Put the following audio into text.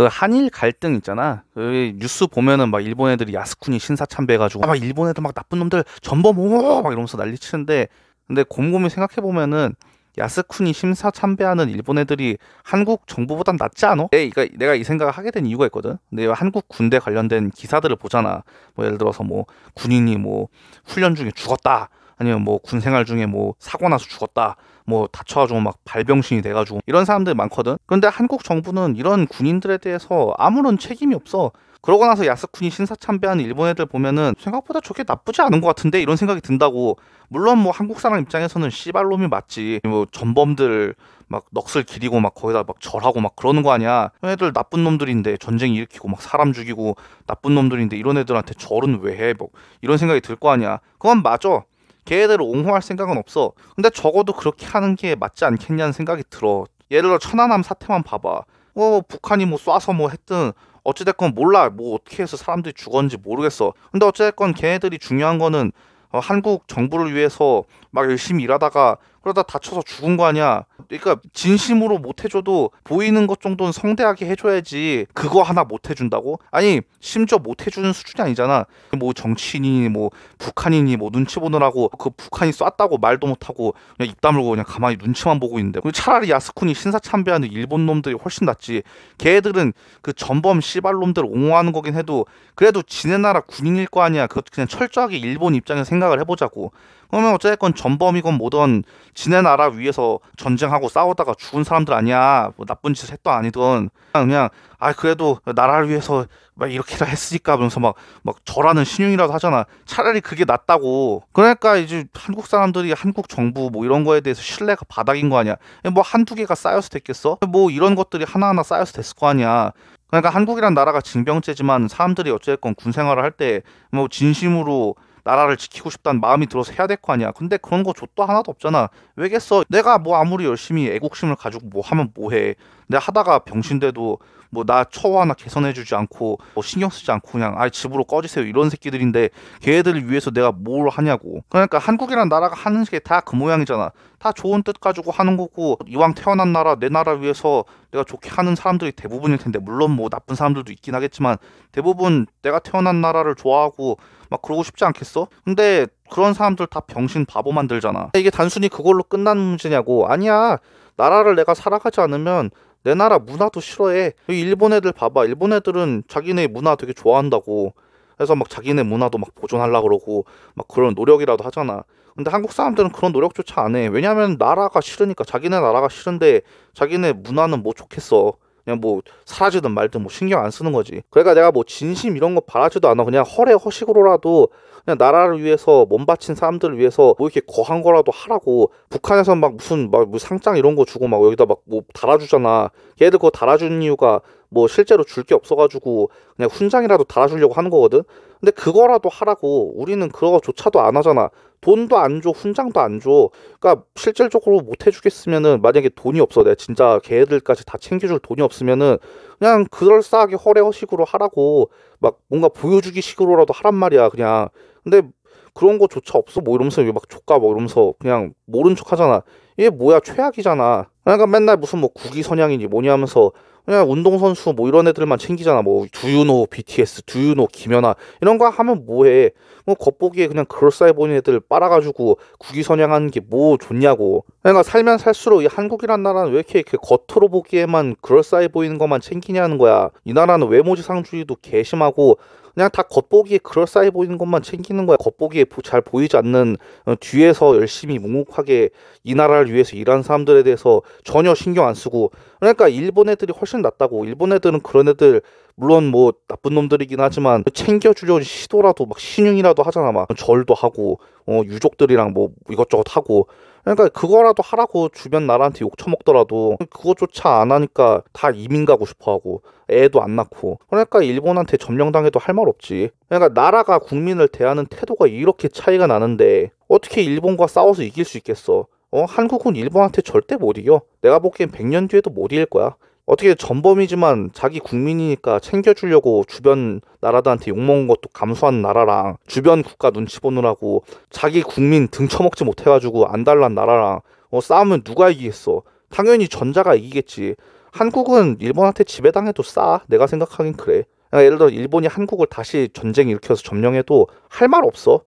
그 한일 갈등 있잖아. 그 뉴스 보면은 막 일본 애들이 야스쿠니 신사 참배해가지고 아, 막 일본 애들 막 나쁜 놈들 전범 오막 이러면서 난리 치는데 근데 곰곰이 생각해 보면은 야스쿠니 신사 참배하는 일본 애들이 한국 정부보단 낫지 않아? 내가, 내가 이 생각을 하게 된 이유가 있거든. 근데 한국 군대 관련된 기사들을 보잖아. 뭐 예를 들어서 뭐 군인이 뭐 훈련 중에 죽었다. 아니면 뭐군 생활 중에 뭐 사고 나서 죽었다. 뭐 다쳐가지고 막 발병신이 돼가지고 이런 사람들 이 많거든. 근데 한국 정부는 이런 군인들에 대해서 아무런 책임이 없어. 그러고 나서 야스쿠니 신사참배하는 일본 애들 보면은 생각보다 저게 나쁘지 않은 것 같은데 이런 생각이 든다고 물론 뭐 한국 사람 입장에서는 씨발놈이 맞지 뭐 전범들 막 넋을 기리고 막 거기다 막 절하고 막 그러는 거 아니야 애들 나쁜 놈들인데 전쟁 일으키고 막 사람 죽이고 나쁜 놈들인데 이런 애들한테 절은 왜해뭐 이런 생각이 들 거 아니야 그건 맞아 걔들을 네 옹호할 생각은 없어. 근데 적어도 그렇게 하는 게 맞지 않겠냐는 생각이 들어. 예를 들어 천안함 사태만 봐봐. 어 북한이 뭐 쏴서 뭐 했든 어찌됐건 몰라 뭐 어떻게 해서 사람들이 죽었는지 모르겠어. 근데 어찌됐건 걔네들이 중요한 거는 어, 한국 정부를 위해서 막 열심히 일하다가 그러다 다쳐서 죽은 거 아니야. 그러니까 진심으로 못 해줘도 보이는 것 정도는 성대하게 해줘야지 그거 하나 못 해준다고? 아니 심지어 못 해주는 수준이 아니잖아. 뭐 정치인이 뭐 북한인이 뭐 눈치 보느라고 그 북한이 쐈다고 말도 못하고 그냥 입 다물고 그냥 가만히 눈치만 보고 있는데 차라리 야스쿠니 신사참배하는 일본 놈들이 훨씬 낫지. 걔들은 그 전범 씨발 놈들 옹호하는 거긴 해도 그래도 지네 나라 군인일 거 아니야. 그것 도 그냥 철저하게 일본 입장에서 생각을 해보자고. 그러면 어쨌건 전범이건 뭐든 지네 나라 위에서 전쟁하고 싸우다가 죽은 사람들 아니야. 뭐 나쁜 짓을 했던 아니던 그냥, 그냥 아 그래도 나라를 위해서 막 이렇게라 했으니까 그러면서 막막절하는 신용이라도 하잖아. 차라리 그게 낫다고. 그러니까 이제 한국 사람들이 한국 정부 뭐 이런 거에 대해서 신뢰가 바닥인 거 아니야. 뭐 한두 개가 쌓여서 됐겠어? 뭐 이런 것들이 하나하나 쌓여서 됐을 거 아니야. 그러니까 한국이란 나라가 징병제지만 사람들이 어쨌건 군 생활을 할 때 뭐 진심으로 나라를 지키고 싶다는 마음이 들어서 해야 될 거 아니야. 근데 그런 거 줬도 하나도 없잖아. 왜겠어? 내가 뭐 아무리 열심히 애국심을 가지고 뭐 하면 뭐해. 내가 하다가 병신돼도 뭐 나 처우 하나 개선해주지 않고 뭐 신경 쓰지 않고 그냥 아 집으로 꺼지세요 이런 새끼들인데 걔들을 위해서 내가 뭘 하냐고. 그러니까 한국이란 나라가 하는 게 다 그 모양이잖아. 다 좋은 뜻 가지고 하는 거고 이왕 태어난 나라 내 나라 위해서 내가 좋게 하는 사람들이 대부분일 텐데 물론 뭐 나쁜 사람들도 있긴 하겠지만 대부분 내가 태어난 나라를 좋아하고 막 그러고 싶지 않겠어? 근데 그런 사람들 다 병신 바보 만들잖아. 이게 단순히 그걸로 끝난는 문제냐고. 아니야. 나라를 내가 살아가지 않으면 내 나라 문화도 싫어해. 일본 애들 봐봐. 일본 애들은 자기네 문화 되게 좋아한다고. 그래서 막 자기네 문화도 막 보존하려고 그러고 막 그런 노력이라도 하잖아. 근데 한국 사람들은 그런 노력조차 안 해. 왜냐면 나라가 싫으니까 자기네 나라가 싫은데 자기네 문화는 뭐 좋겠어. 그냥 뭐 사라지든 말든 뭐 신경 안 쓰는 거지. 그러니까 내가 뭐 진심 이런 거 바라지도 않아. 그냥 허례 허식으로라도 그냥 나라를 위해서 몸 바친 사람들을 위해서 뭐 이렇게 거한 거라도 하라고 북한에서 막 무슨 막뭐 상장 이런 거 주고 막 여기다 막 뭐 달아주잖아. 걔들 그거 달아준 이유가 뭐 실제로 줄 게 없어가지고 그냥 훈장이라도 달아주려고 하는 거거든. 근데 그거라도 하라고 우리는 그거조차도 안 하잖아. 돈도 안 줘, 훈장도 안 줘. 그러니까 실질적으로 못 해주겠으면은 만약에 돈이 없어, 내가 진짜 걔들까지 다 챙겨줄 돈이 없으면은 그냥 그럴싸하게 허례허식으로 하라고 막 뭔가 보여주기식으로라도 하란 말이야, 그냥. 근데 그런 거조차 없어, 뭐 이러면서 막 조까 뭐 이러면서 그냥 모른 척 하잖아. 이게 뭐야, 최악이잖아. 그러니까 맨날 무슨 뭐 국위 선양이니 뭐냐 하면서 그냥 운동선수 뭐 이런 애들만 챙기잖아. 뭐 두유노, BTS, 두유노, 김연아 이런 거 하면 뭐해. 뭐 겉보기에 그냥 그럴싸해 보이는 애들 빨아가지고 국위선양하는 게 뭐 좋냐고. 그러니까 살면 살수록 이 한국이란 나라는 왜 이렇게, 이렇게 겉으로 보기에만 그럴싸해 보이는 것만 챙기냐는 거야. 이 나라는 외모지상주의도 개심하고 그냥 다 겉보기에 그럴싸해 보이는 것만 챙기는 거야. 겉보기에 잘 보이지 않는 어, 뒤에서 열심히 묵묵하게 이 나라를 위해서 일하는 사람들에 대해서 전혀 신경 안 쓰고 그러니까 일본 애들이 훨씬 낫다고. 일본 애들은 그런 애들 물론 뭐 나쁜 놈들이긴 하지만 챙겨주려는 시도라도 막 신용이라도 하잖아 막 절도 하고 어, 유족들이랑 뭐 이것저것 하고 그러니까 그거라도 하라고 주변 나라한테 욕 처먹더라도 그것조차안 하니까 다 이민 가고 싶어 하고 애도 안 낳고 그러니까 일본한테 점령당해도 할 말 없지 그러니까 나라가 국민을 대하는 태도가 이렇게 차이가 나는데 어떻게 일본과 싸워서 이길 수 있겠어 어 한국은 일본한테 절대 못 이겨 내가 보기엔 100년 뒤에도 못 이길 거야 어떻게 전범이지만 자기 국민이니까 챙겨주려고 주변 나라들한테 욕먹은 것도 감수한 나라랑 주변 국가 눈치 보느라고 자기 국민 등쳐먹지 못해가지고 안달난 나라랑 어, 싸우면 누가 이기겠어? 당연히 전자가 이기겠지. 한국은 일본한테 지배당해도 싸. 내가 생각하긴 그래. 그러니까 예를 들어 일본이 한국을 다시 전쟁 일으켜서 점령해도 할 말 없어.